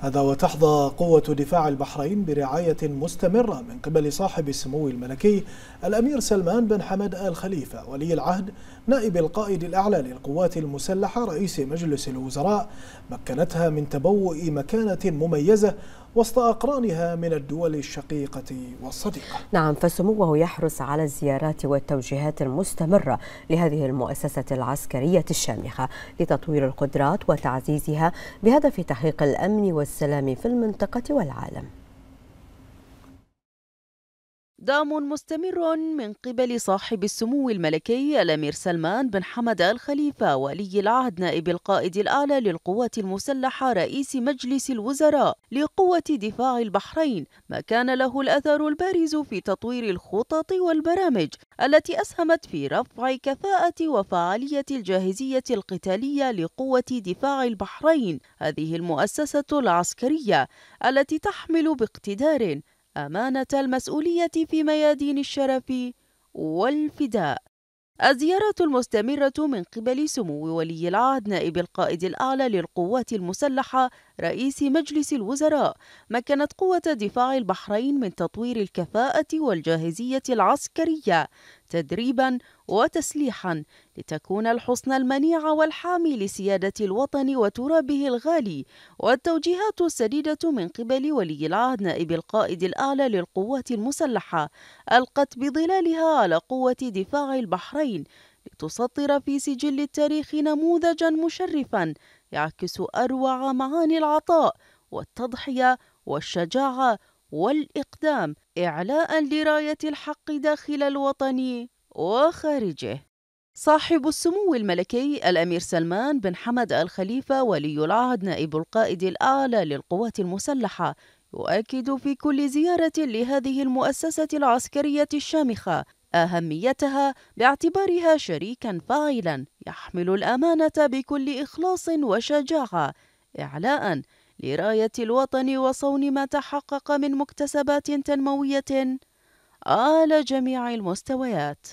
هذا وتحظى قوة دفاع البحرين برعاية مستمرة من قبل صاحب السمو الملكي الأمير سلمان بن حمد آل خليفة ولي العهد نائب القائد الأعلى للقوات المسلحة رئيس مجلس الوزراء مكنتها من تبوء مكانة مميزة وسط أقرانها من الدول الشقيقة والصديقة نعم فسموه يحرص على الزيارات والتوجيهات المستمرة لهذه المؤسسة العسكرية الشامخة لتطوير القدرات وتعزيزها بهدف تحقيق الأمن والسلام في المنطقة والعالم دعم مستمر من قبل صاحب السمو الملكي الأمير سلمان بن حمد الخليفة ولي العهد نائب القائد الأعلى للقوات المسلحة رئيس مجلس الوزراء لقوة دفاع البحرين ما كان له الأثر البارز في تطوير الخطط والبرامج التي أسهمت في رفع كفاءة وفعالية الجاهزية القتالية لقوة دفاع البحرين هذه المؤسسة العسكرية التي تحمل باقتدار أمانة المسؤولية في ميادين الشرف والفداء الزيارة المستمرة من قبل سمو ولي العهد نائب القائد الأعلى للقوات المسلحة رئيس مجلس الوزراء مكنت قوة دفاع البحرين من تطوير الكفاءة والجاهزية العسكرية تدريبا وتسليحا لتكون الحصن المنيع والحامي لسيادة الوطن وترابه الغالي والتوجيهات السديدة من قبل ولي العهد نائب القائد الأعلى للقوات المسلحة ألقت بظلالها على قوة دفاع البحرين لتسطر في سجل التاريخ نموذجا مشرفا يعكس أروع معاني العطاء والتضحية والشجاعة والإقدام إعلاء لراية الحق داخل الوطن وخارجه صاحب السمو الملكي الأمير سلمان بن حمد الخليفة ولي العهد نائب القائد الأعلى للقوات المسلحة يؤكد في كل زيارة لهذه المؤسسة العسكرية الشامخة أهميتها باعتبارها شريكا فاعلا يحمل الأمانة بكل إخلاص وشجاعة إعلاء لراية الوطن وصون ما تحقق من مكتسبات تنموية على جميع المستويات